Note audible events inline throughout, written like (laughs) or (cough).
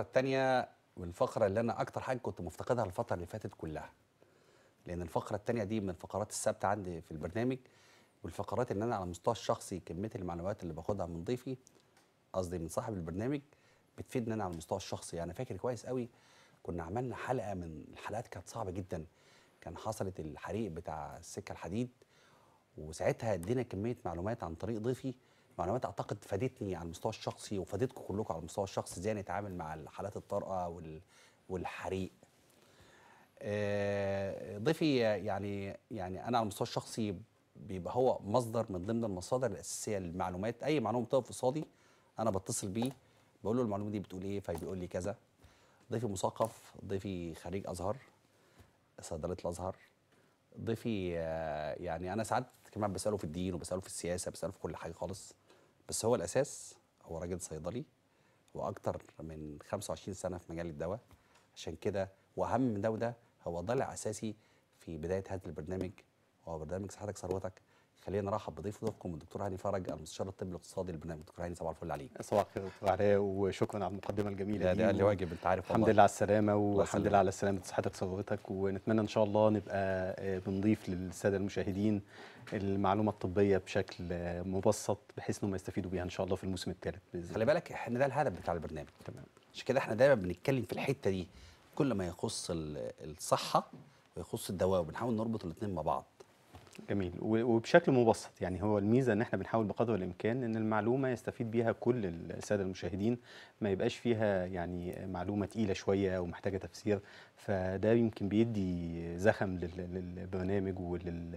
الفقره الثانيه والفقره اللي انا اكتر حاجه كنت مفتقدها الفتره اللي فاتت كلها لان الفقره الثانيه دي من الفقرات الثابته عندي في البرنامج والفقرات اللي انا على المستوى الشخصي كميه المعلومات اللي باخدها من ضيفي قصدي من صاحب البرنامج بتفيدني انا على المستوى الشخصي انا يعني فاكر كويس قوي كنا عملنا حلقه من الحلقات كانت صعبه جدا كان حصلت الحريق بتاع السكه الحديد وساعتها ادينا كميه معلومات عن طريق ضيفي معلومات اعتقد فادتني على المستوى الشخصي وفادتكم كلكم على المستوى الشخصي ازاي نتعامل مع الحالات الطارئه وال... والحريق آه، ضيفي يعني يعني انا على المستوى الشخصي بيبقى هو مصدر من ضمن المصادر الاساسيه للمعلومات اي معلومه بتقف قصادي انا بتصل بيه بقول له المعلومه دي بتقول ايه فبيقول لي كذا ضيفي مثقف ضيفي خريج ازهر صيدليه الازهر ضيفي آه، يعني انا ساعات كمان بساله في الدين وبساله في السياسه بساله في كل حاجه خالص بس هو الاساس هو راجل صيدلي واكتر من 25 سنه في مجال الدواء عشان كده واهم من ده وده هو ضلع اساسي في بدايه هذا البرنامج هو برنامج صحتك ثروتك خلينا نرحب بضيف ضيفكم الدكتور هاني فرج المستشار الطبي الاقتصادي للبرنامج دكتور هاني صباح الفل عليك صباح الخير دكتور علاء وشكرا على المقدمه الجميله دي ده اللي واجب انت عارف الحمد لله على السلامه والحمد لله على سلامه صحتك وصحتك ونتمنى ان شاء الله نبقى آه، بنضيف للساده المشاهدين المعلومه الطبيه بشكل آه، مبسط بحيث انهم يستفيدوا بيها ان شاء الله في الموسم الثالث باذن الله خلي بالك احنا ده الهدف بتاع البرنامج تمام عشان كده احنا دايما بنتكلم في الحته دي كل ما يخص الصحه ويخص الدواء وبنحاول نربط الاثنين مع بعض جميل وبشكل مبسط يعني هو الميزه ان احنا بنحاول بقدر الامكان ان المعلومه يستفيد بيها كل الساده المشاهدين ما يبقاش فيها يعني معلومه تقيله شويه ومحتاجه تفسير فده يمكن بيدي زخم للبرنامج ولل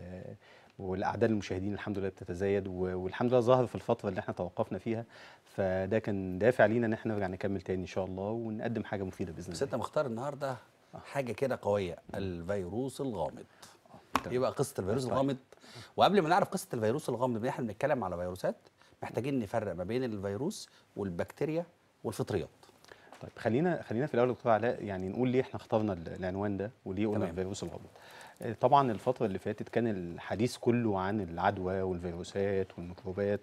والاعداد المشاهدين الحمد لله بتتزايد والحمد لله ظهر في الفتره اللي احنا توقفنا فيها فده كان دافع لينا ان احنا نرجع نكمل تاني ان شاء الله ونقدم حاجه مفيده باذن الله بس انت مختار النهارده آه. حاجه كده قويه الفيروس الغامض يبقى قصه الفيروس الغامض وقبل ما نعرف قصه الفيروس الغامض احنا بنتكلم على فيروسات محتاجين نفرق ما بين الفيروس والبكتيريا والفطريات طيب خلينا خلينا في الاول دكتور علاء يعني نقول ليه احنا اخترنا العنوان ده وليه قلنا الفيروس الغامض آه، طبعا الفتره اللي فاتت كان الحديث كله عن العدوى والفيروسات والميكروبات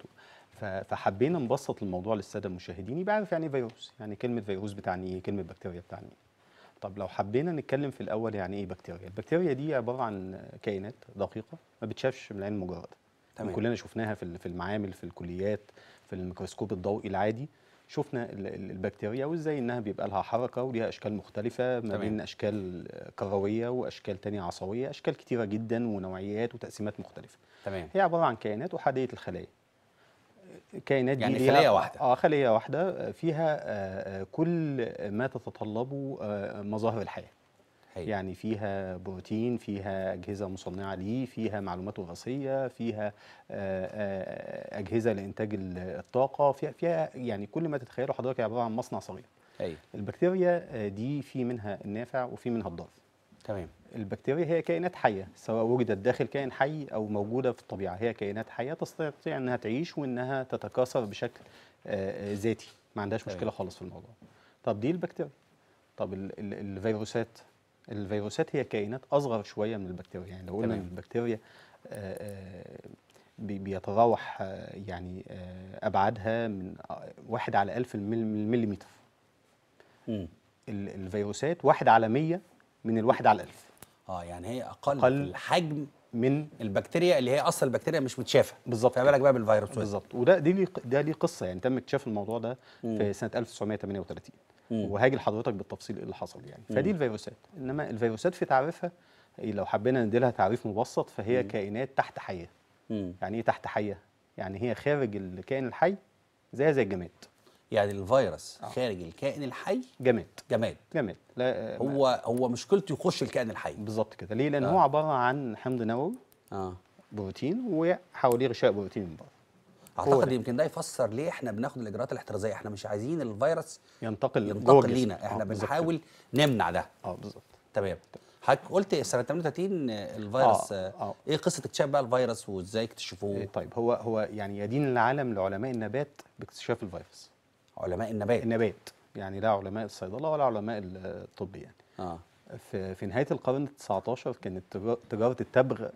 فحبينا نبسط الموضوع للساده المشاهدين يبقى عارف يعني إيه فيروس يعني كلمه فيروس بتعني ايه كلمه بكتيريا بتعني ايه طب لو حبينا نتكلم في الاول يعني ايه بكتيريا البكتيريا دي عباره عن كائنات دقيقه ما بتشافش من العين المجرده تمام كلنا شفناها في في المعامل في الكليات في الميكروسكوب الضوئي العادي شفنا البكتيريا وازاي انها بيبقى لها حركه وليها اشكال مختلفه ما بين اشكال كرويه واشكال تانية عصويه اشكال كتيره جدا ونوعيات وتقسيمات مختلفه تمام هي عباره عن كائنات احاديه الخلايا كائنات يعني خليه واحده اه خليه واحده فيها آه، آه، كل ما تتطلبه آه، مظاهر الحياه هي. يعني فيها بروتين فيها أجهزة مصنعة ليه فيها معلومات وراثية فيها أجهزة لإنتاج الطاقة فيها, فيها يعني كل ما تتخيله حضرتك عبارة عن مصنع صغير هي. البكتيريا دي في منها النافع وفي منها الضار تمام البكتيريا هي كائنات حيه سواء وجدت داخل كائن حي او موجوده في الطبيعه هي كائنات حيه تستطيع انها تعيش وانها تتكاثر بشكل آه، آه، ذاتي ما عندهاش أيوة. مشكله خالص في الموضوع طب دي البكتيريا طب الفيروسات الفيروسات هي كائنات اصغر شويه من البكتيريا يعني لو قلنا ان البكتيريا آه، بيتراوح يعني ابعادها من واحد على ألف المليمتر الفيروسات واحد على مية من الواحد على ألف اه يعني هي اقل, أقل الحجم من البكتيريا اللي هي اصلا البكتيريا مش متشافه بالظبط فما بالك بقى بالفيروس بالظبط وده دي لي ده ليه قصه يعني تم اكتشاف الموضوع ده مم. في سنه 1938 وهاجي لحضرتك بالتفصيل ايه اللي حصل يعني فدي الفيروسات انما الفيروسات في تعريفها إيه، لو حبينا نديلها تعريف مبسط فهي مم. كائنات تحت حيه مم. يعني ايه تحت حيه يعني هي خارج الكائن الحي زي زي الجماد يعني الفيروس آه. خارج الكائن الحي جماد جماد جماد لا آه، هو هو مشكلته يخش الكائن الحي بالظبط كده ليه لان آه. هو عباره عن حمض نووي اه بروتين وحواليه غشاء بروتين من بره اعتقد يمكن ده يفسر ليه احنا بناخد الاجراءات الاحترازيه احنا مش عايزين الفيروس ينتقل ينتقل لينا احنا آه بنحاول نمنع ده اه بالظبط تمام حضرتك قلت سنه 38 الفيروس آه،, آه آه. ايه قصه اكتشاف بقى الفيروس وازاي اكتشفوه؟ إيه، طيب هو هو يعني يدين العالم لعلماء النبات باكتشاف الفيروس علماء النبات النبات يعني لا علماء الصيدله ولا علماء الطب يعني اه في في نهايه القرن ال 19 كانت تجاره التبغ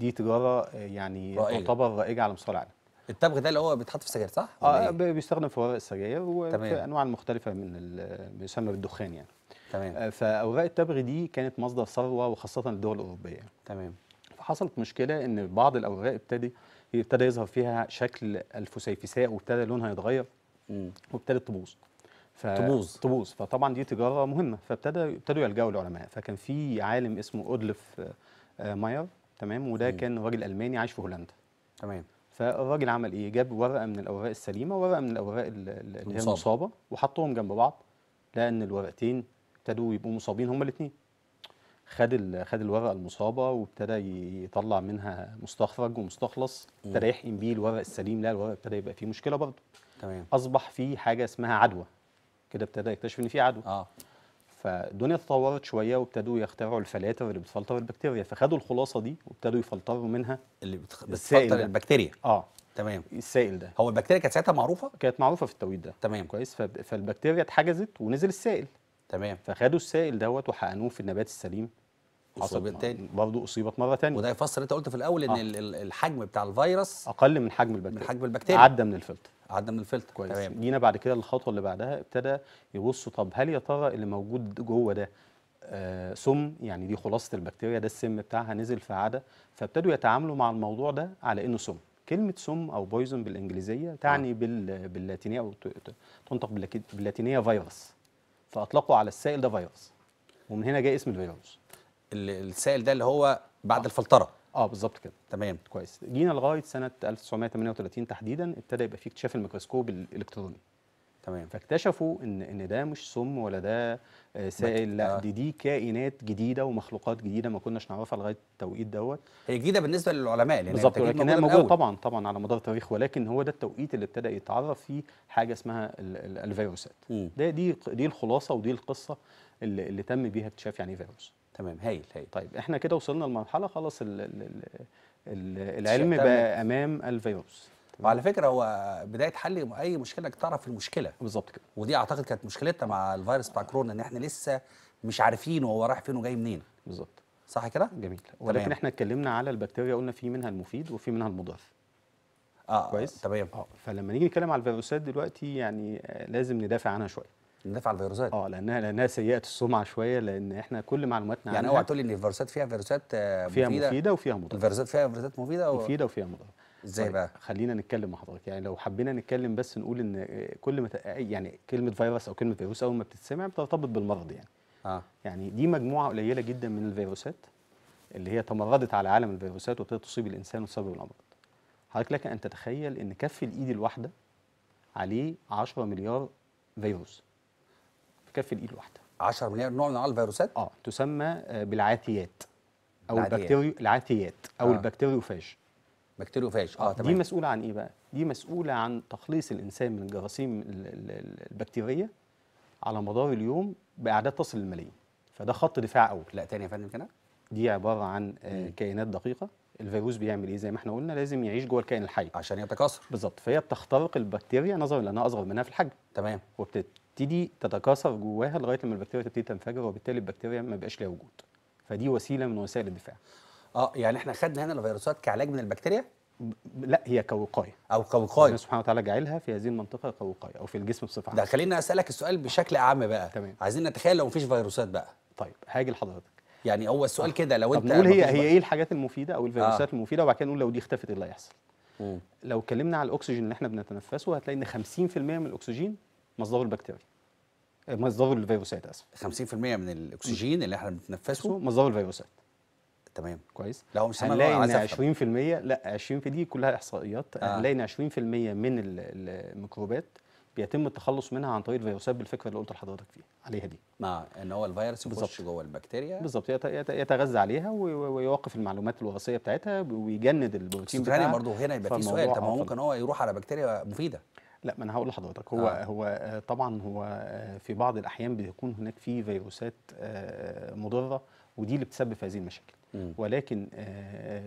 دي تجاره آه، يعني رائجة. تعتبر رائجه على مستوى العالم التبغ ده اللي هو بيتحط في السجاير صح؟ اه إيه؟ بيستخدم في ورق السجاير وفي انواع مختلفه من بيسمى بالدخان يعني تمام آه، فاوراق التبغ دي كانت مصدر ثروه وخاصه للدول الاوروبيه يعني. تمام فحصلت مشكله ان بعض الاوراق ابتدي ابتدى يظهر فيها شكل الفسيفساء وابتدى لونها يتغير وابتدت تبوظ ف... تبوظ تبوظ فطبعا دي تجاره مهمه فابتدى ابتدوا يلجأوا للعلماء فكان في عالم اسمه اودلف آه، آه، ماير تمام وده كان راجل الماني عايش في هولندا تمام فالراجل عمل ايه جاب ورقه من الاوراق السليمه وورقه من الاوراق اللي هي المصابه وحطهم جنب بعض لقى ان الورقتين ابتدوا يبقوا مصابين هما الاثنين خد خد الورقه المصابه وابتدى يطلع منها مستخرج ومستخلص ابتدى يحقن بيه الورق السليم لا الورق ابتدى يبقى فيه مشكله برضه تمام اصبح في حاجه اسمها عدوى كده ابتدى يكتشف ان في عدوى اه فالدنيا تطورت شويه وابتدوا يخترعوا الفلاتر اللي بتفلتر البكتيريا فخدوا الخلاصه دي وابتدوا يفلتروا منها اللي بتخ... بتفلتر البكتيريا اه تمام السائل ده هو البكتيريا كانت ساعتها معروفه كانت معروفه في التوقيت ده تمام كويس ف... فالبكتيريا اتحجزت ونزل السائل تمام فخدوا السائل دوت وحقنوه في النبات السليم اصيبت تاني برضه اصيبت مره تانية وده يفسر انت قلت في الاول ان آه. الحجم بتاع الفيروس اقل من حجم البكتيريا من حجم البكتيريا عدى من الفلتر عدى من الفلتر كويس تمام جينا بعد كده الخطوه اللي بعدها ابتدى يبصوا طب هل يا ترى اللي موجود جوه ده آه سم يعني دي خلاصه البكتيريا ده السم بتاعها نزل في عاده فابتدوا يتعاملوا مع الموضوع ده على انه سم كلمه سم او بويزن بالانجليزيه تعني بال باللاتينيه او تنطق باللاتينيه فيروس فاطلقوا على السائل ده فيروس ومن هنا جاء اسم الفيروس السائل ده اللي هو بعد الفلتره اه بالظبط كده تمام كويس جينا لغايه سنه 1938 تحديدا ابتدى يبقى في اكتشاف الميكروسكوب الالكتروني تمام فاكتشفوا ان ان ده مش سم ولا ده آه، سائل لا آه. دي دي كائنات جديده ومخلوقات جديده ما كناش نعرفها لغايه التوقيت دوت هي جديده بالنسبه للعلماء لان بالظبط ولكن هي موجوده طبعا طبعا على مدار التاريخ ولكن هو ده التوقيت اللي ابتدى يتعرف فيه حاجه اسمها الفيروسات ده دي دي الخلاصه ودي القصه اللي, اللي تم بيها اكتشاف يعني فيروس تمام هايل هايل طيب احنا كده وصلنا لمرحله خلاص الـ الـ الـ الـ العلم بقى امام الفيروس وعلى فكره هو بدايه حل اي مشكله انك تعرف المشكله بالظبط كده ودي اعتقد كانت مشكلتنا مع الفيروس بتاع كورونا ان احنا لسه مش عارفين هو رايح فين وجاي منين بالظبط صح كده جميل ولكن احنا اتكلمنا على البكتيريا قلنا في منها المفيد وفي منها المضر اه كويس تمام اه فلما نيجي نتكلم على الفيروسات دلوقتي يعني آه، لازم ندافع عنها شويه ندافع عن الفيروسات اه لانها لانها سيئه السمعه شويه لان احنا كل معلوماتنا يعني اوعى تقول لي ان الفيروسات فيها فيروسات آه، مفيدة فيها مفيده وفيها مضره الفيروسات فيها فيروسات مفيده و... مفيده وفيها مضره ازاي طيب، بقى خلينا نتكلم مع حضرتك يعني لو حبينا نتكلم بس نقول ان آه، كل ما آه، يعني كلمه فيروس او كلمه فيروس اول ما بتتسمع بترتبط بالمرض يعني اه يعني دي مجموعه قليله جدا من الفيروسات اللي هي تمردت على عالم الفيروسات وابتدت تصيب الانسان وتسبب الامراض حضرتك لك ان تتخيل ان كف الايد الواحده عليه 10 مليار فيروس بتتكفي الايد الواحده 10 مليار نوع من انواع الفيروسات اه تسمى آه، بالعاتيات او البكتيريو العاتيات او آه. البكتيريوفاج بكتيريوفاج آه،, اه تمام دي مسؤوله عن ايه بقى دي مسؤوله عن تخليص الانسان من الجراثيم البكتيريه على مدار اليوم باعداد تصل للملايين فده خط دفاع اول لا تاني يا فندم كده دي عباره عن آه، كائنات دقيقه الفيروس بيعمل ايه زي ما احنا قلنا لازم يعيش جوه الكائن الحي عشان يتكاثر بالظبط فهي بتخترق البكتيريا نظرا لانها اصغر منها في الحجم تمام وبتت تبتدي تتكاثر جواها لغايه لما البكتيريا تبتدي تنفجر وبالتالي البكتيريا ما بيبقاش ليها وجود فدي وسيله من وسائل الدفاع اه يعني احنا خدنا هنا الفيروسات كعلاج من البكتيريا لا هي كوقايه او كوقايه ربنا سبحانه وتعالى جعلها في هذه المنطقه كوقايه او في الجسم بصفه عامه ده خلينا اسالك السؤال بشكل اعم بقى تمام عايزين نتخيل لو مفيش فيروسات بقى طيب هاجي لحضرتك يعني هو السؤال كده لو انت نقول هي هي ايه الحاجات المفيده او الفيروسات آه. المفيده وبعد كده نقول لو دي اختفت ايه اللي هيحصل لو اتكلمنا على الاكسجين اللي احنا بنتنفسه هتلاقي ان 50% من الاكسجين مصدره البكتيريا آه، مصدره الفيروسات اسف 50% من الاكسجين اللي احنا بنتنفسه مصدره الفيروسات تمام كويس لا هو مش هنلاقي ان 20% لا 20 في دي كلها احصائيات آه. هنلاقي ان 20% من الميكروبات بيتم التخلص منها عن طريق الفيروسات بالفكره اللي قلت لحضرتك فيها عليها دي مع ان هو الفيروس يخش جوه البكتيريا بالظبط يتغذى عليها ويوقف المعلومات الوراثيه بتاعتها ويجند البروتين بتاعها برضه هنا يبقى في سؤال طب ما ممكن هو يروح على بكتيريا مفيده لا ما انا هقول لحضرتك هو آه. هو آه، طبعا هو آه، في بعض الاحيان بيكون هناك في فيروسات آه، مضره ودي اللي بتسبب هذه المشاكل ولكن آه،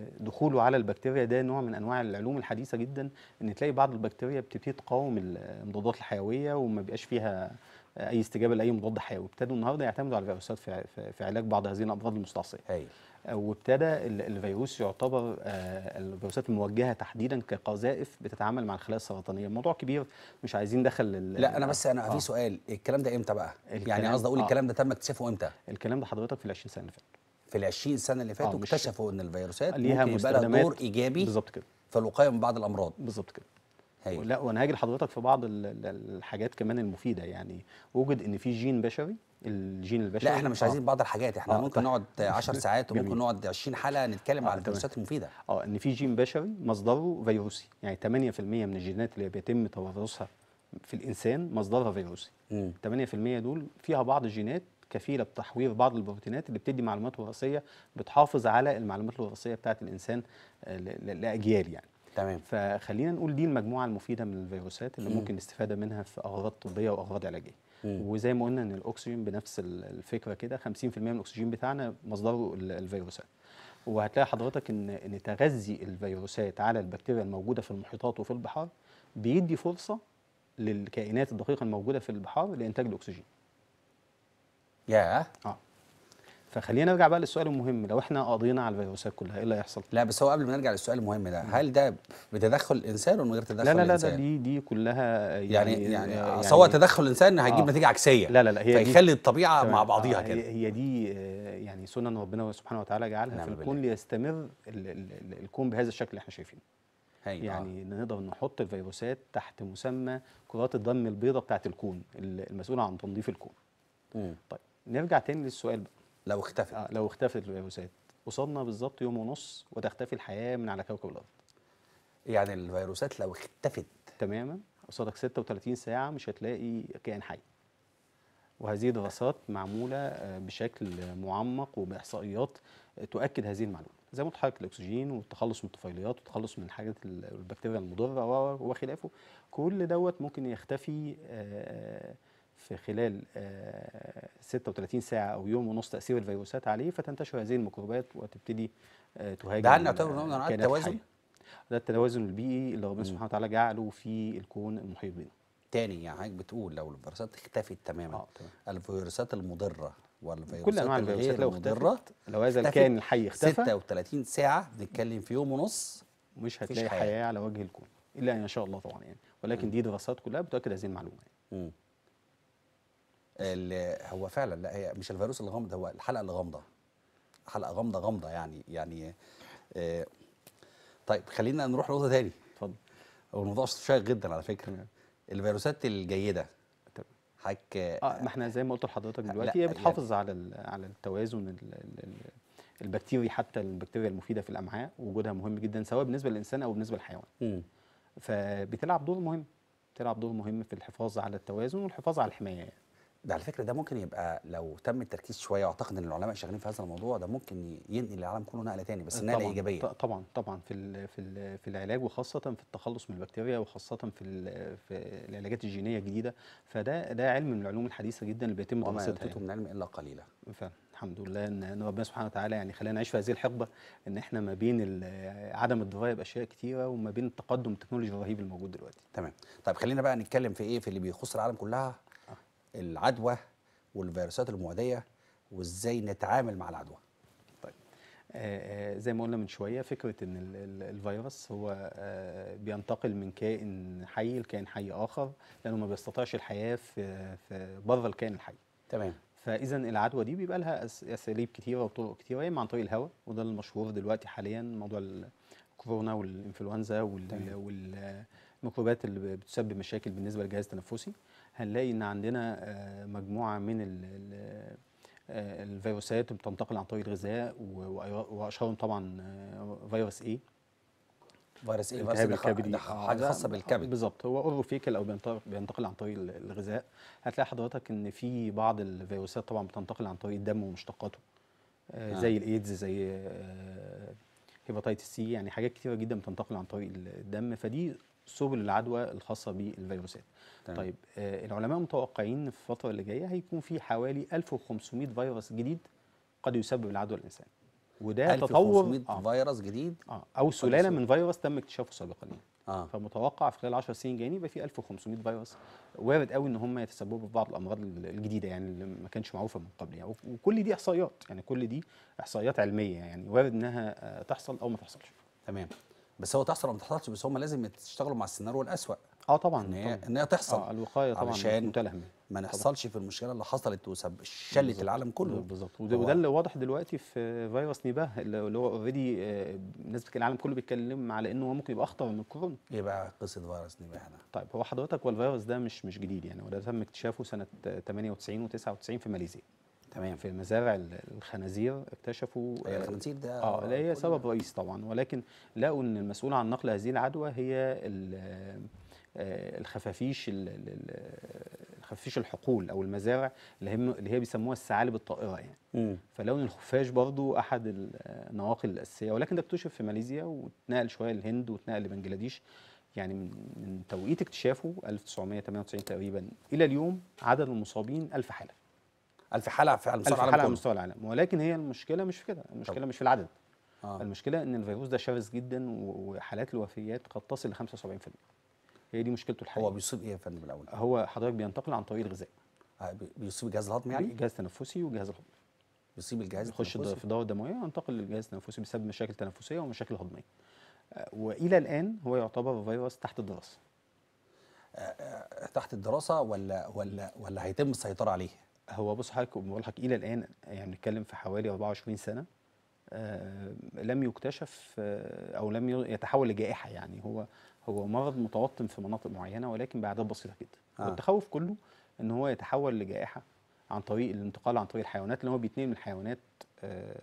آه، دخوله على البكتيريا ده نوع من انواع العلوم الحديثه جدا ان تلاقي بعض البكتيريا بتبتدي تقاوم المضادات الحيويه وما بيبقاش فيها اي استجابه لاي مضاد حيوي ابتدوا النهارده يعتمدوا على الفيروسات في, في علاج بعض هذه الامراض المستعصيه أيوة. آه، وابتدى الفيروس يعتبر الفيروسات الموجهه تحديدا كقذائف بتتعامل مع الخلايا السرطانيه الموضوع كبير مش عايزين دخل لا انا بس انا آه. في سؤال الكلام ده امتى بقى يعني قصدي اقول آه. الكلام ده تم اكتشافه امتى الكلام ده حضرتك في ال 20 سنه اللي فاتت في ال 20 سنه اللي فاتوا آه، اكتشفوا ان الفيروسات ليها دور ايجابي بالظبط كده في الوقايه من بعض الامراض بالظبط كده هي. لا وانا هاجي لحضرتك في بعض الحاجات كمان المفيده يعني وجد ان في جين بشري الجين البشري لا احنا مش آه. عايزين آه. بعض الحاجات احنا آه ممكن طيب. نقعد 10 (laughs) ساعات وممكن نقعد 20 حلقه نتكلم آه على الفيروسات المفيده اه ان في جين بشري مصدره فيروسي يعني 8% من الجينات اللي بيتم توارثها في الانسان مصدرها فيروسي 8% دول فيها بعض الجينات كفيله بتحويض بعض البروتينات اللي بتدي معلومات وراثيه بتحافظ على المعلومات الوراثيه بتاعه الانسان آه، لاجيال يعني تمام فخلينا نقول دي المجموعه المفيده من الفيروسات اللي م. ممكن الاستفاده منها في اغراض طبيه واغراض علاجيه وزي ما قلنا ان الاكسجين بنفس الفكره كده 50% من الاكسجين بتاعنا مصدره الفيروسات وهتلاقي حضرتك ان ان تغذي الفيروسات على البكتيريا الموجوده في المحيطات وفي البحار بيدي فرصه للكائنات الدقيقه الموجوده في البحار لانتاج الاكسجين ياه اه فخلينا نرجع بقى للسؤال المهم لو احنا قضينا على الفيروسات كلها ايه اللي هيحصل؟ لا بس هو قبل ما نرجع للسؤال المهم ده هل ده بتدخل الانسان ولا من غير تدخل الانسان؟ لا لا الانسان؟ لا دي دي كلها يعني يعني, يعني, آه، يعني تدخل الانسان هيجيب آه نتيجه عكسيه لا لا لا هي فيخلي الطبيعه مع آه، بعضيها آه كده هي دي آه، يعني سنن ربنا سبحانه وتعالى جعلها نعم في الكون بالله. ليستمر الكون بهذا الشكل اللي احنا شايفينه يعني آه. نقدر نحط الفيروسات تحت مسمى كرات الدم البيضاء بتاعت الكون المسؤوله عن تنظيف الكون مم. طيب نرجع تاني للسؤال بقى لو اختفت آه لو اختفت الفيروسات قصادنا بالظبط يوم ونص وتختفي الحياه من على كوكب الارض يعني الفيروسات لو اختفت تماما قصادك 36 ساعه مش هتلاقي كائن حي وهذه دراسات معموله آه، بشكل معمق وباحصائيات تؤكد هذه المعلومه زي متحرك الاكسجين والتخلص من الطفيليات والتخلص من الحاجات البكتيريا المضره وخلافه كل دوت ممكن يختفي آه، في خلال 36 آه، ساعه او يوم ونص تاثير الفيروسات عليه فتنتشر هذه الميكروبات وتبتدي آه، تهاجم ده هل نعتبر نوع من آه، انواع التوازن؟ ده التوازن البيئي اللي ربنا سبحانه وتعالى جعله في الكون المحيط بنا. تاني يعني حضرتك بتقول لو الفيروسات اختفت تماما آه تمام. الفيروسات المضره والفيروسات كل انواع الفيروسات لو اختفت لو هذا الكائن الحي اختفى 36 ساعه بنتكلم في يوم ونص مش هتلاقي حياه. حياه على وجه الكون الا ان شاء الله طبعا يعني ولكن م. دي دراسات كلها بتؤكد هذه المعلومه يعني. هو فعلا لا هي مش الفيروس الغامض هو الحلقه الغامضه حلقه غامضه غامضه يعني يعني آه طيب خلينا نروح لنقطه تاني اتفضل هو الموضوع شيق جدا على فكره الفيروسات الجيده حضرتك اه ما احنا زي ما قلت لحضرتك دلوقتي هي بتحافظ على على التوازن البكتيري حتى البكتيريا المفيده في الامعاء وجودها مهم جدا سواء بالنسبه للانسان او بالنسبه للحيوان فبتلعب دور مهم بتلعب دور مهم في الحفاظ على التوازن والحفاظ على الحمايه يعني. ده على فكره ده ممكن يبقى لو تم التركيز شويه واعتقد ان العلماء شغالين في هذا الموضوع ده ممكن ينقل العالم كله نقله تاني بس آه، نقله ايجابيه طبعا طبعا في الـ في الـ في العلاج وخاصه في التخلص من البكتيريا وخاصه في في العلاجات الجينيه الجديده فده ده علم من العلوم الحديثه جدا اللي بيتم دراستها يعني. من علم الا قليلا فعلا الحمد لله ان ربنا سبحانه وتعالى يعني خلينا نعيش في هذه الحقبه ان احنا ما بين عدم الدرايه باشياء كثيره وما بين التقدم التكنولوجي الرهيب الموجود دلوقتي تمام طيب خلينا بقى نتكلم في ايه في اللي بيخص العالم كلها العدوى والفيروسات المعديه وازاي نتعامل مع العدوى طيب آه، آه، زي ما قلنا من شويه فكره ان الفيروس هو آه، بينتقل من كائن حي لكائن حي اخر لانه ما بيستطيعش الحياه في, في بره الكائن الحي تمام فاذا العدوى دي بيبقى لها اساليب كثيره وطرق كثيره يا اما عن طريق الهواء وده المشهور دلوقتي حاليا موضوع الكورونا والانفلونزا والميكروبات اللي بتسبب مشاكل بالنسبه للجهاز التنفسي هنلاقي ان عندنا آه، مجموعه من آه، الفيروسات بتنتقل عن طريق الغذاء واشهرهم طبعا آه، فيروس ايه فيروس ايه فيروس الكبدي حاجه خاصه بالكبد بالظبط هو اوروفيكال او بينتقل عن طريق الغذاء هتلاقي حضرتك ان في بعض الفيروسات طبعا بتنتقل عن طريق الدم ومشتقاته آه. زي الايدز زي هيباتيتس سي يعني حاجات كتيره جدا بتنتقل عن طريق الدم فدي سبل العدوى الخاصه بالفيروسات تمام. طيب آه العلماء متوقعين في الفتره اللي جايه هيكون في حوالي 1500 فيروس جديد قد يسبب العدوى للانسان وده تطور آه. فيروس جديد آه. او سلاله من فيروس تم اكتشافه سابقا يعني. آه. فمتوقع في خلال 10 سنين جايين يبقى في 1500 فيروس وارد قوي ان هم يتسببوا في بعض الامراض الجديده يعني اللي ما كانش معروفه من قبل يعني وكل دي احصائيات يعني كل دي احصائيات علميه يعني وارد انها آه، تحصل او ما تحصلش تمام بس هو تحصل او ما تحصلش بس هم لازم يشتغلوا مع السيناريو الاسوء اه طبعا ان هي ان هي تحصل اه الوقايه طبعا علشان ما نحصلش في المشكله اللي حصلت وشلت العالم كله بالظبط وده, وده اللي واضح دلوقتي في فيروس نيباه اللي هو اوريدي آه، الناس العالم كله بيتكلم على انه هو ممكن يبقى اخطر من الكورونا ايه بقى قصه فيروس نيباه ده طيب هو حضرتك والفيروس ده مش مش جديد يعني وده تم اكتشافه سنه 98 و99 في ماليزيا تمام في مزارع الخنازير اكتشفوا هي آه، آه، الخنازير ده اه لا هي سبب رئيسي طبعا ولكن لقوا ان المسؤول عن نقل هذه العدوى هي آه، الخفافيش الخفافيش الحقول او المزارع اللي هي بيسموها الثعالب الطائره يعني فلون الخفاش برضو احد النواقل الاساسيه ولكن ده اكتشف في ماليزيا واتنقل شويه للهند واتنقل لبنجلاديش يعني من توقيت اكتشافه 1998 تقريبا الى اليوم عدد المصابين 1000 حاله ألف حاله في مستوى العالم حلقة على مستوى العالم ولكن هي المشكله مش في كده المشكله طب. مش في العدد آه. المشكله ان الفيروس ده شرس جدا وحالات الوفيات قد تصل ل 75% هي دي مشكلته الحقيقيه هو بيصيب ايه يا فندم الاول هو حضرتك بينتقل عن طريق الغذاء آه بيصيب الجهاز الهضمي يعني الجهاز التنفسي والجهاز الهضمي بيصيب الجهاز يخش في الدوره الدمويه وينتقل للجهاز التنفسي بسبب مشاكل تنفسيه ومشاكل هضميه آه، والى الان هو يعتبر فيروس تحت الدراسه آه، آه، تحت الدراسه ولا ولا ولا هيتم السيطره عليه هو بص حضرتك بقول الى الان يعني بنتكلم في حوالي 24 سنه آه لم يكتشف آه او لم يتحول لجائحه يعني هو هو مرض متوطن في مناطق معينه ولكن باعداد آه. بسيطه جدا آه. والتخوف كله ان هو يتحول لجائحه عن طريق الانتقال عن طريق الحيوانات لان هو بيتنقل من الحيوانات آه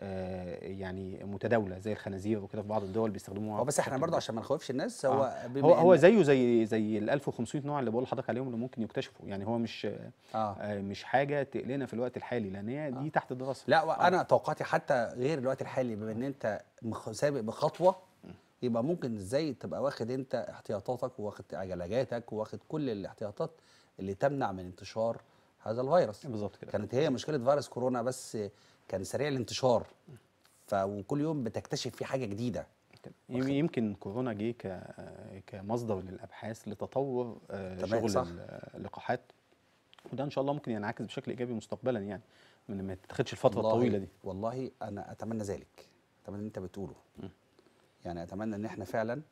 آه، يعني متداوله زي الخنازير وكده في بعض الدول بيستخدموها بس احنا برضه عشان ما نخوفش الناس هو آه. هو هو زيه زي زي ال 1500 نوع اللي بقول لحضرتك عليهم اللي ممكن يكتشفوا يعني هو مش آه. آه مش حاجه تقلقنا في الوقت الحالي لان هي دي آه. تحت الدراسه لا وانا آه. توقعاتي حتى غير الوقت الحالي بما ان انت سابق بخطوه يبقى ممكن ازاي تبقى واخد انت احتياطاتك واخد علاجاتك واخد كل الاحتياطات اللي تمنع من انتشار هذا الفيروس بالظبط كده كانت هي مشكله فيروس كورونا بس كان سريع الانتشار فكل يوم بتكتشف فيه حاجه جديده يمكن كورونا جه كمصدر للابحاث لتطور آه، شغل صح. اللقاحات وده ان شاء الله ممكن ينعكس يعني بشكل ايجابي مستقبلا يعني من ما تاخدش الفتره الطويله دي والله انا اتمنى ذلك اتمنى اللي انت بتقوله م. يعني اتمنى ان احنا فعلا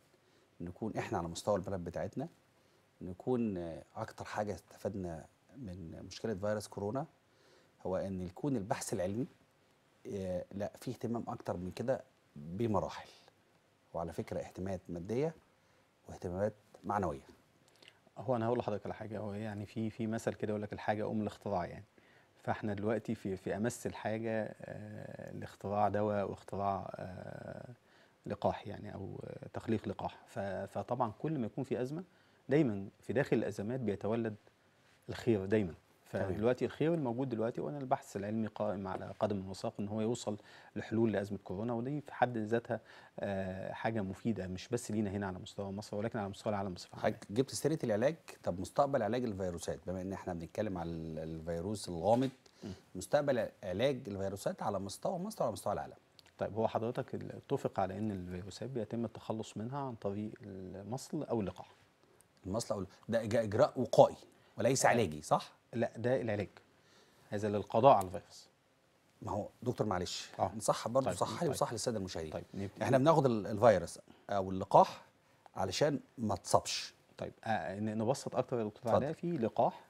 نكون احنا على مستوى البلد بتاعتنا نكون اكتر حاجه استفدنا من مشكله فيروس كورونا هو ان يكون البحث العلمي آه، لا في اهتمام اكتر من كده بمراحل وعلى فكره اهتمامات ماديه واهتمامات معنويه هو انا هقول لحضرتك على حاجه هو يعني في في مثل كده يقول لك الحاجه ام الاختراع يعني فاحنا دلوقتي في في امس الحاجه آه، لاختراع دواء واختراع آه، لقاح يعني او تخليق لقاح فطبعا كل ما يكون في ازمه دايما في داخل الازمات بيتولد الخير دايما طيب. فدلوقتي الخير الموجود دلوقتي وانا البحث العلمي قائم على قدم وساق ان هو يوصل لحلول لازمه كورونا ودي في حد ذاتها آه، حاجه مفيده مش بس لينا هنا على مستوى مصر ولكن على مستوى العالم بصفه عامه. جبت سيره العلاج طب مستقبل علاج الفيروسات بما ان احنا بنتكلم على الفيروس الغامض مستقبل علاج الفيروسات على مستوى مصر وعلى مستوى العالم. طيب هو حضرتك اتفق على ان الفيروسات بيتم التخلص منها عن طريق المصل او اللقاح. المصل او ده اجراء وقائي وليس علاجي صح؟ لا ده العلاج هذا للقضاء على الفيروس ما هو دكتور معلش آه. نصحح برضه طيب. صح لي طيب. وصح للساده المشاهدين طيب. احنا بناخد الفيروس او اللقاح علشان ما تصابش طيب آه نبسط اكتر دكتور ده في لقاح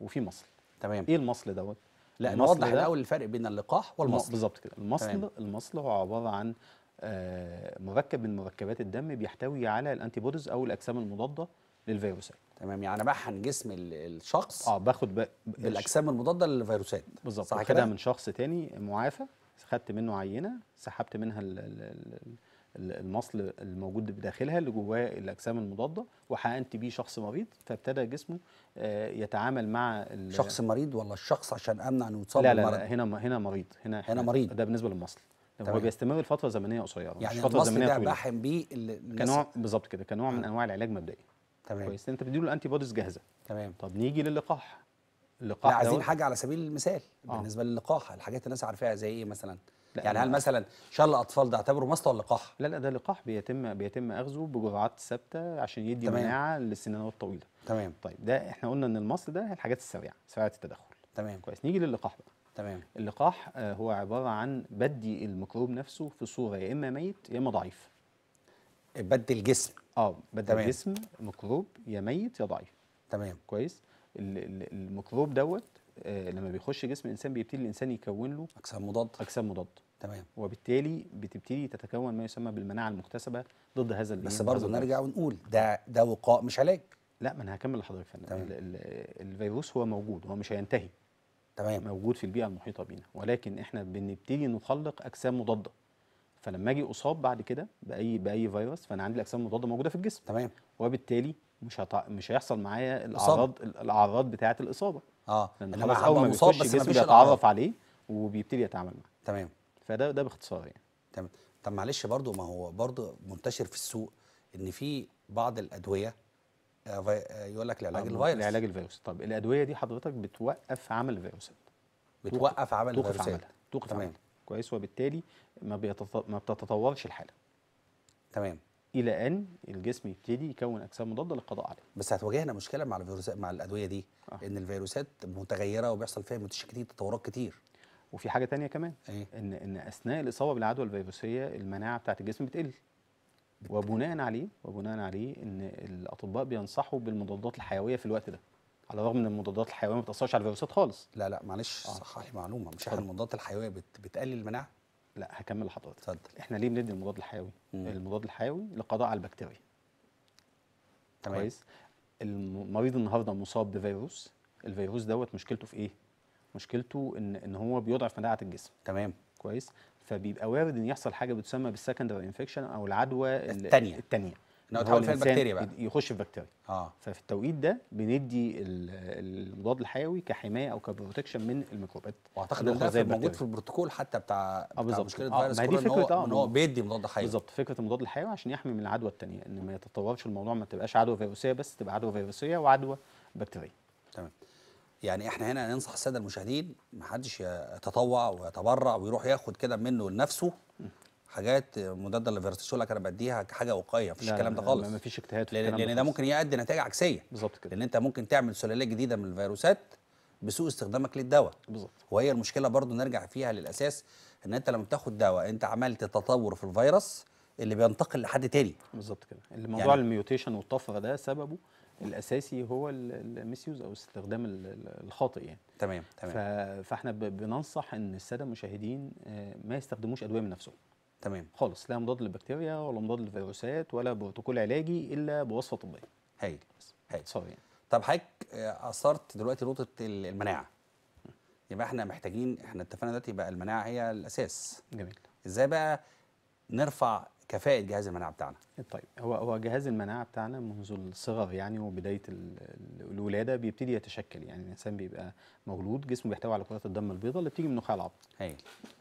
وفي مصل تمام ايه المصل دوت لا نوضح الاول الفرق بين اللقاح والمصل بالظبط كده المصل تمام. المصل هو عباره عن آه، مركب من مركبات الدم بيحتوي على الانتي بوديز او الاجسام المضاده للفيروسات تمام يعني بحن جسم الشخص اه باخد بالاجسام المضاده للفيروسات بالظبط صح كده من شخص تاني معافى خدت منه عينه سحبت منها الـ الـ المصل الموجود بداخلها اللي جواه الاجسام المضاده وحقنت بيه شخص مريض فابتدى جسمه آه، يتعامل مع شخص مريض ولا الشخص عشان امنع انه يتصاب لا لا, لا هنا هنا مريض هنا هنا مريض ده بالنسبه للمصل طبعا. هو بيستمر لفتره زمنيه قصيره يعني مش فتره زمنيه طويله يعني بحن بيه كنوع بالظبط كده كنوع من آه. انواع العلاج مبدئي تمام كويس انت بتديله الانتي بوديز جاهزه تمام طب نيجي للقاح اللقاح لا عايزين حاجه على سبيل المثال آه. بالنسبه للقاح الحاجات الناس عارفاها زي ايه مثلا يعني هل مثلا شل الاطفال ده اعتبره مصدر ولا لقاح؟ لا لا ده لقاح بيتم بيتم اخذه بجرعات ثابته عشان يدي تمام. مناعه للسنوات الطويله. تمام طيب ده احنا قلنا ان المصل ده الحاجات السريعه سريعه التدخل. تمام كويس نيجي للقاح بقى. تمام اللقاح آه، هو عباره عن بدي الميكروب نفسه في صوره يا اما ميت يا اما ضعيف. بدي الجسم اه بدل الجسم ميكروب يا ميت يا ضعيف تمام كويس الميكروب دوت آه، لما بيخش جسم الانسان بيبتدي الانسان يكون له اجسام مضاد اجسام مضاد تمام وبالتالي بتبتدي تتكون ما يسمى بالمناعه المكتسبه ضد هذا بس برضه نرجع ونقول ده ده وقاء مش علاج لا ما انا هكمل لحضرتك يا فندم الفيروس هو موجود هو مش هينتهي تمام موجود في البيئه المحيطه بينا ولكن احنا بنبتدي نخلق اجسام مضاده فلما اجي اصاب بعد كده باي باي فيروس فانا عندي الاجسام المضاده موجوده في الجسم تمام وبالتالي مش هطع... مش هيحصل معايا الاعراض الاعراض بتاعه الاصابه اه لان خلاص اول ما بيخش الجسم بيتعرف عليه وبيبتدي يتعامل معاه تمام فده ده باختصار يعني تمام طب معلش برضو ما هو برضو منتشر في السوق ان في بعض الادويه آه، آه، يقول لك لعلاج آه، الفيروس لعلاج الفيروس طب الادويه دي حضرتك بتوقف عمل الفيروسات بتوقف عمل الفيروسات توقف عملها توقف عملها كويس وبالتالي ما ما بتتطورش الحاله تمام الى ان الجسم يبتدي يكون اجسام مضاده للقضاء عليه بس هتواجهنا مشكله مع الفيروسات مع الادويه دي آه. ان الفيروسات متغيره وبيحصل فيها متشكلين تطورات كتير وفي حاجه تانية كمان إيه؟ ان ان اثناء الاصابه بالعدوى الفيروسيه المناعه بتاعت الجسم بتقل وبناء عليه وبناء عليه ان الاطباء بينصحوا بالمضادات الحيويه في الوقت ده على الرغم ان المضادات الحيويه ما بتاثرش على الفيروسات خالص لا لا معلش آه. صحح لي معلومه مش المضادات الحيويه بت... بتقلل المناعه لا هكمل لحضرتك اتفضل احنا ليه بندي المضاد الحيوي مم. المضاد الحيوي لقضاء على البكتيريا تمام كويس المريض النهارده مصاب بفيروس الفيروس دوت مشكلته في ايه مشكلته ان ان هو بيضعف مناعه الجسم تمام كويس فبيبقى وارد ان يحصل حاجه بتسمى بالسكندري انفكشن او العدوى الثانيه الثانيه انه بتحول في البكتيريا بقى يخش في بكتيريا اه ففي التوقيت ده بندي المضاد الحيوي كحمايه او كبروتكشن من الميكروبات واعتقد ان ده موجود في البروتوكول حتى بتاع, آه، بتاع مشكله آه فيروس كورونا فكره ان هو آه، بيدي مضاد حيوي بالظبط فكره المضاد الحيوي عشان يحمي من العدوى الثانيه ان ما يتطورش الموضوع ما تبقاش عدوى فيروسيه بس تبقى عدوى فيروسيه وعدوى بكتيريه تمام يعني احنا هنا ننصح الساده المشاهدين ما حدش يتطوع ويتبرع ويروح ياخد كده منه لنفسه حاجات مضاده للفيرتيسولا انا بديها كحاجه وقائيه مفيش الكلام ده خالص مفيش اجتهاد لان, لأن ده ممكن يؤدي نتائج عكسيه بالظبط كده لان انت ممكن تعمل سلاليه جديده من الفيروسات بسوء استخدامك للدواء بالظبط وهي المشكله برضو نرجع فيها للاساس ان انت لما بتاخد دواء انت عملت تطور في الفيروس اللي بينتقل لحد تاني بالظبط كده الموضوع يعني الميوتيشن والطفره ده سببه الاساسي هو المسيوز او الاستخدام الخاطئ يعني تمام تمام فاحنا بننصح ان الساده المشاهدين آه، ما يستخدموش ادويه من نفسهم تمام خالص لا مضاد للبكتيريا ولا مضاد للفيروسات ولا بروتوكول علاجي الا بوصفه طبيه هايل هايل سوري يعني. طب حضرتك اثرت دلوقتي نقطه المناعه يبقى احنا محتاجين احنا اتفقنا دلوقتي يبقى المناعه هي الاساس جميل ازاي بقى نرفع كفاءه جهاز المناعه بتاعنا طيب هو هو جهاز المناعه بتاعنا منذ الصغر يعني وبدايه الولاده بيبتدي يتشكل يعني الانسان بيبقى مولود جسمه بيحتوي على كرات الدم البيضاء اللي بتيجي من نخاع العظم هايل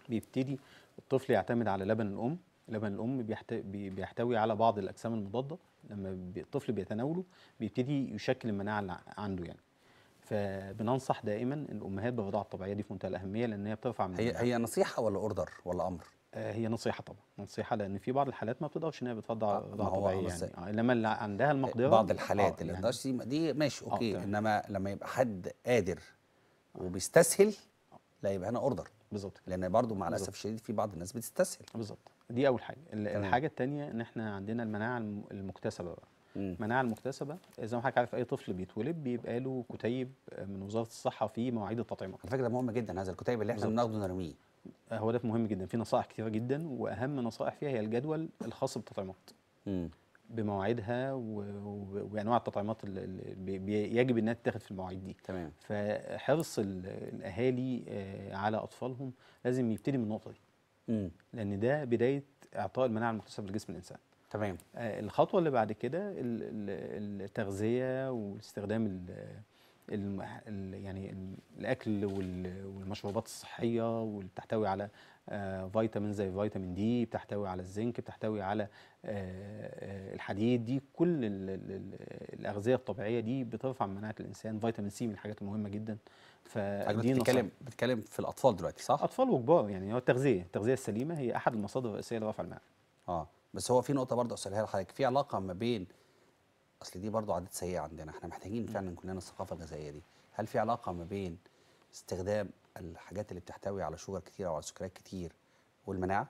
بيبتدي الطفل يعتمد على لبن الام لبن الام بيحتوي على بعض الاجسام المضاده لما الطفل بيتناوله بيبتدي يشكل المناعه اللي عنده يعني فبننصح دائما الامهات بالرضاعه الطبيعيه دي في منتهى الاهميه لان هي بترفع من هي هي نصيحه ولا اوردر ولا امر؟ آه، هي نصيحه طبعا نصيحه لان في بعض الحالات ما بتقدرش ان هي بترضع رضاعه آه، طبيعيه يعني آه، انما اللي عندها المقدره بعض الحالات اللي يعني دي ماشي اوكي انما لما يبقى حد قادر وبيستسهل لا يبقى هنا اوردر بالظبط لان برضو مع الاسف الشديد في بعض الناس بتستسهل بالظبط دي اول حاجه تمام. الحاجه الثانيه ان احنا عندنا المناعه المكتسبه بقى المناعه المكتسبه زي ما حضرتك عارف اي طفل بيتولد بيبقى له كتيب من وزاره الصحه في مواعيد التطعيمات على فكره مهم جدا هذا الكتيب اللي احنا بناخده نرميه هو ده مهم جدا في نصائح كثيره جدا واهم نصائح فيها هي الجدول الخاص بالتطعيمات بمواعيدها وبانواع التطعيمات اللي يجب انها تتاخد في المواعيد دي تمام فحرص الاهالي آه، على اطفالهم لازم يبتدي من النقطه دي مم. لان ده بدايه اعطاء المناعه المكتسبه لجسم الانسان تمام آه، الخطوه اللي بعد كده التغذيه واستخدام الـ يعني الاكل والمشروبات الصحيه واللي بتحتوي على آه، فيتامين زي فيتامين دي بتحتوي على الزنك بتحتوي على آه، آه، الحديد دي كل الاغذيه الطبيعيه دي بترفع مناعه الانسان فيتامين سي من الحاجات المهمه جدا فدي بتتكلم بتتكلم في الاطفال دلوقتي صح اطفال وكبار يعني هو التغذيه التغذيه السليمه هي احد المصادر الرئيسيه لرفع المناعه اه بس هو في نقطه برضه اسالها لحضرتك في علاقه ما بين اصل دي برضه عادات سيئه عندنا احنا محتاجين فعلا كلنا الثقافه الغذائيه دي هل في علاقه ما بين استخدام الحاجات اللي بتحتوي على شوجر كتير او على سكريات كتير والمناعه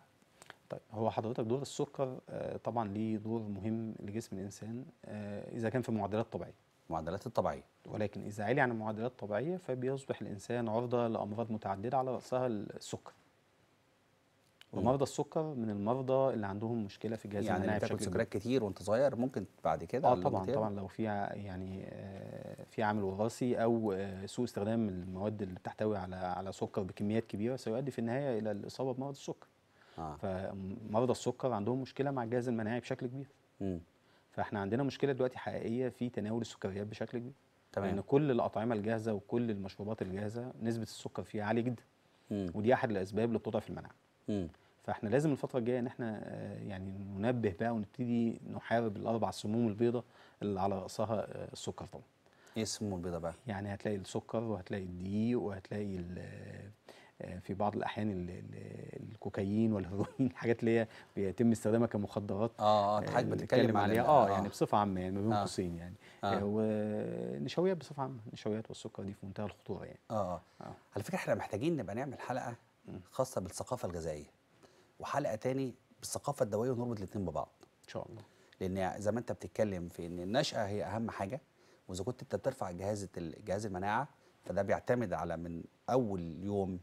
طيب هو حضرتك دور السكر آه، طبعا ليه دور مهم لجسم الانسان آه، اذا كان في معدلات طبيعيه المعدلات الطبيعيه ولكن اذا عالي عن المعدلات الطبيعيه فبيصبح الانسان عرضه لامراض متعدده على راسها السكر ومرضى السكر من المرضى اللي عندهم مشكله في الجهاز يعني المناعي بشكل سكريات كتير وانت صغير ممكن بعد كده اه طبعا طبعا لو في يعني آه، في عامل وراثي او آه، سوء استخدام المواد اللي بتحتوي على على سكر بكميات كبيره سيؤدي في النهايه الى الاصابه بمرض السكر آه. فمرضى السكر عندهم مشكله مع الجهاز المناعي بشكل كبير م. فاحنا عندنا مشكله دلوقتي حقيقيه في تناول السكريات بشكل كبير تمام لان كل الاطعمه الجاهزه وكل المشروبات الجاهزه نسبه السكر فيها عاليه جدا م. ودي احد الاسباب للقطع في المناعه م. فاحنا لازم الفتره الجايه ان احنا آه، يعني ننبه بقى ونبتدي نحارب الاربع سموم البيضاء اللي على راسها آه، السكر طبعا ايه السموم البيضاء بقى يعني هتلاقي السكر وهتلاقي الدقيق وهتلاقي آه، في بعض الاحيان الكوكايين والهيروين الحاجات (laughs) اللي هي بيتم استخدامها كمخدرات اه اه انت حضرتك بتتكلم عليها اه يعني بصفه عامه يعني ما بين قوسين يعني. آه يعني آه ونشويات بصفه عامه النشويات والسكر دي في منتهى الخطوره يعني اه, آه. على فكره احنا محتاجين نبقى نعمل حلقه خاصه بالثقافه الغذائيه وحلقه تاني بالثقافه الدوائيه ونربط الاثنين ببعض ان شاء الله لان زي ما انت بتتكلم في ان النشاه هي اهم حاجه واذا كنت انت بترفع جهاز جهاز المناعه فده بيعتمد على من اول يوم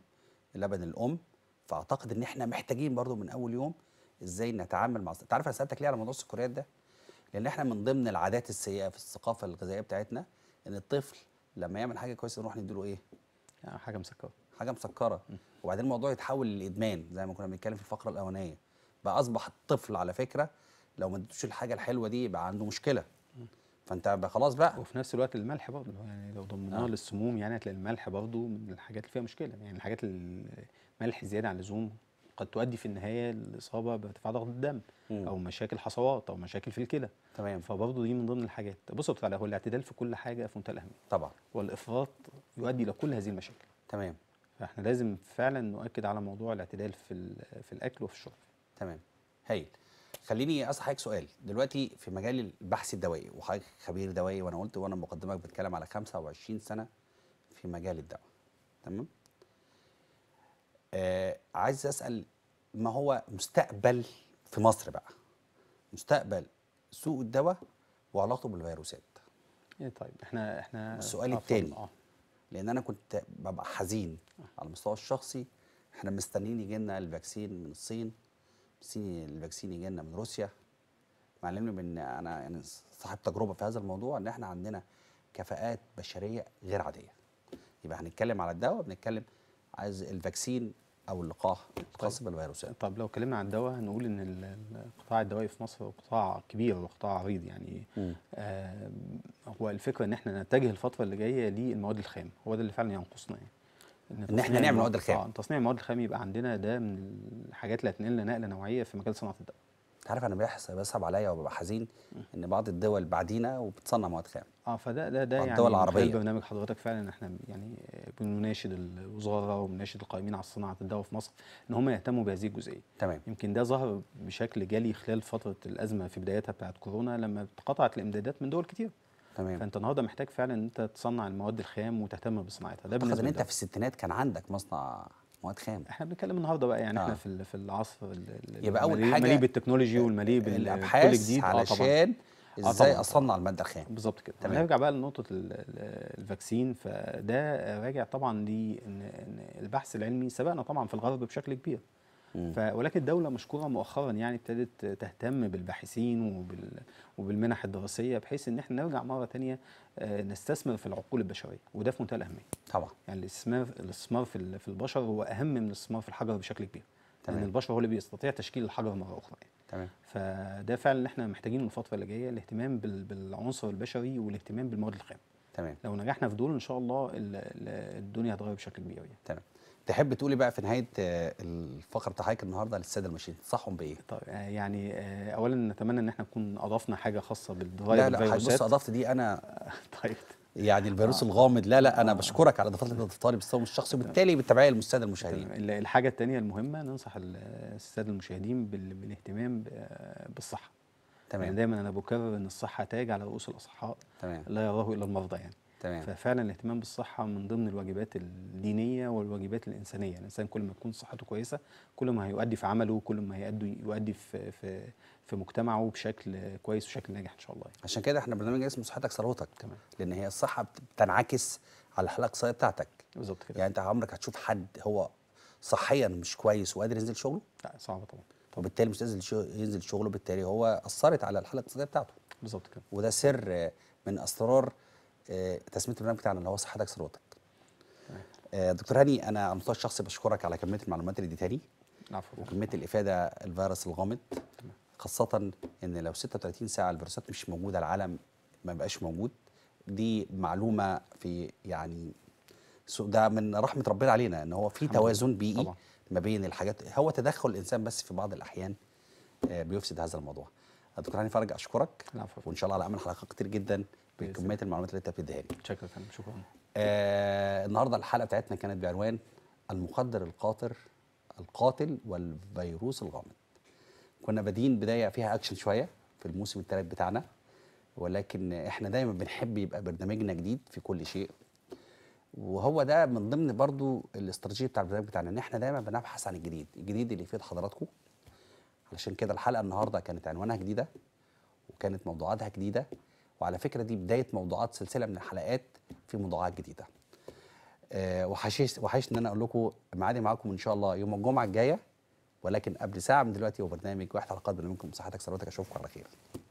لبن الام فاعتقد ان احنا محتاجين برضو من اول يوم ازاي نتعامل مع انت عارف انا سالتك ليه على موضوع السكريات ده لان احنا من ضمن العادات السيئه في الثقافه الغذائيه بتاعتنا ان الطفل لما يعمل حاجه كويسه نروح نديله ايه يعني حاجه مسكره حاجه مسكره وبعدين الموضوع يتحول للادمان زي ما كنا بنتكلم في الفقره الاولانيه بقى اصبح الطفل على فكره لو ما اديتوش الحاجه الحلوه دي يبقى عنده مشكله فانت بقى خلاص بقى وفي نفس الوقت الملح برضه يعني لو ضمناه آه. للسموم يعني هتلاقي الملح برضه من الحاجات اللي فيها مشكله يعني الحاجات الملح زياده عن اللزوم قد تؤدي في النهايه لاصابه بارتفاع ضغط الدم مم. او مشاكل حصوات او مشاكل في الكلى تمام فبرضه دي من ضمن الحاجات بص هو الاعتدال في كل حاجه في منتهى الاهميه طبعا والافراط يؤدي الى كل هذه المشاكل تمام فاحنا لازم فعلا نؤكد على موضوع الاعتدال في في الاكل وفي الشرب تمام هايل خليني اسال حضرتك سؤال دلوقتي في مجال البحث الدوائي وحضرتك خبير دوائي وانا قلت وانا مقدمك بتكلم على 25 سنه في مجال الدواء تمام آه عايز اسال ما هو مستقبل في مصر بقى مستقبل سوق الدواء وعلاقته بالفيروسات ايه طيب احنا احنا السؤال الثاني آه. لان انا كنت ببقى حزين على المستوى الشخصي احنا مستنيين يجي لنا الفاكسين من الصين مستنيين الفاكسين يجي لنا من روسيا معلمني بان انا يعني صاحب تجربه في هذا الموضوع ان احنا عندنا كفاءات بشريه غير عاديه يبقى هنتكلم على الدواء بنتكلم عايز الفاكسين او اللقاح طيب. الخاص بالفيروسات طب لو اتكلمنا عن الدواء هنقول ان القطاع الدوائي في مصر قطاع كبير وقطاع عريض يعني آه هو الفكره ان احنا نتجه الفتره اللي جايه للمواد الخام هو ده اللي فعلا ينقصنا يعني ان احنا نعمل مواد الخام آه، تصنيع المواد الخام يبقى عندنا ده من الحاجات اللي هتنقلنا نقله نوعيه في مجال صناعه الدواء انت عارف انا بيحصل بيصعب عليا وببقى حزين ان بعض الدول بعدينا وبتصنع مواد خام اه فده ده ده يعني الدول العربيه برنامج حضرتك فعلا احنا يعني بنناشد الوزاره وبنناشد القائمين على صناعه الدواء في مصر ان هم يهتموا بهذه الجزئيه تمام يمكن ده ظهر بشكل جلي خلال فتره الازمه في بدايتها بتاعت كورونا لما اتقطعت الامدادات من دول كتير تمام فانت النهارده محتاج فعلا ان انت تصنع المواد الخام وتهتم بصناعتها ده بالنسبه ان انت في الستينات كان عندك مصنع مواد خام احنا بنتكلم النهارده بقى يعني آه. احنا في في العصر يبقى اول حاجه مليء بالتكنولوجي آه، والمليء بالابحاث جديد آه، آه، علشان آه ازاي آه اصنع الماده الخام بالظبط كده تمام نرجع بقى لنقطه الفاكسين فده راجع طبعا لان البحث العلمي سبقنا طبعا في الغرب بشكل كبير ولكن الدوله مشكوره مؤخرا يعني ابتدت تهتم بالباحثين وبال وبالمنح الدراسيه بحيث ان احنا نرجع مره ثانيه آه، نستثمر في العقول البشريه وده في منتهى الاهميه طبعا يعني الاستثمار الاستثمار في, في البشر هو اهم من الاستثمار في الحجر بشكل كبير تمام. لان البشر هو اللي بيستطيع تشكيل الحجر مره اخرى يعني. تمام فده فعلا اللي احنا محتاجينه الفتره اللي جايه الاهتمام بالعنصر البشري والاهتمام بالمواد الخام تمام لو نجحنا في دول ان شاء الله الدنيا هتتغير بشكل كبير يعني. تمام تحب تقولي بقى في نهايه آه، الفقره بتاعتك النهارده للساده المشاهدين تنصحهم بايه؟ طيب آه، يعني آه، اولا نتمنى ان احنا نكون اضفنا حاجه خاصه بالفيروسات لا لا بص (laughs) اضفت دي انا طيب يعني الفيروس آه. الغامض لا لا انا آه. بشكرك على اضافتك اللي انت ضفتها لي الشخصي وبالتالي بالتبعيه للساده المشاهدين الحاجه الثانيه المهمه ننصح الساده المشاهدين بالاهتمام بالصحه تمام يعني دايما انا بكرر ان الصحه تاج على رؤوس الاصحاء تمام لا يراه الا المرضى يعني تمام. ففعلا الاهتمام بالصحه من ضمن الواجبات الدينيه والواجبات الانسانيه الانسان كل ما تكون صحته كويسه كل ما هيؤدي في عمله كل ما هيؤدي يؤدي في في في مجتمعه بشكل كويس وشكل ناجح ان شاء الله عشان كده احنا برنامج اسمه صحتك ثروتك تمام لان هي الصحه بتنعكس على الحلقه الاقتصاديه بتاعتك بالظبط كده يعني انت عمرك هتشوف حد هو صحيا مش كويس وقادر ينزل شغله لا صعب طبعا وبالتالي مش نازل ينزل شغله بالتالي هو اثرت على الحاله الاقتصاديه بتاعته بالظبط كده وده سر من اسرار آه، تسميه البرنامج بتاعنا اللي هو صحتك ثروتك. آه، دكتور هاني انا على المستوى الشخصي بشكرك على كميه المعلومات اللي اديتها لي وكميه الافاده الفيروس الغامض خاصه ان لو 36 ساعه الفيروسات مش موجوده العالم ما بقاش موجود دي معلومه في يعني ده من رحمه ربنا علينا ان هو في توازن بيئي طبعا. ما بين الحاجات هو تدخل الانسان بس في بعض الاحيان آه، بيفسد هذا الموضوع دكتور هاني فرج اشكرك وان شاء الله على امل حلقه كتير جدا بكميه المعلومات اللي انت بتديها لي شكرا شكرا آه النهارده الحلقه بتاعتنا كانت بعنوان المخدر القاطر القاتل والفيروس الغامض كنا بادين بدايه فيها اكشن شويه في الموسم الثالث بتاعنا ولكن احنا دايما بنحب يبقى برنامجنا جديد في كل شيء وهو ده من ضمن برضو الاستراتيجيه بتاع البرنامج بتاعنا ان احنا دايما بنبحث عن الجديد الجديد اللي يفيد حضراتكم علشان كده الحلقه النهارده كانت عنوانها جديده وكانت موضوعاتها جديده وعلى فكرة دي بداية موضوعات سلسلة من الحلقات في موضوعات جديدة آه، وحشيش ان انا اقول لكم معادي معاكم ان شاء الله يوم الجمعه الجايه ولكن قبل ساعه من دلوقتي وبرنامج برنامج واحد حلقات منكم صحتك سلامتك اشوفكم على خير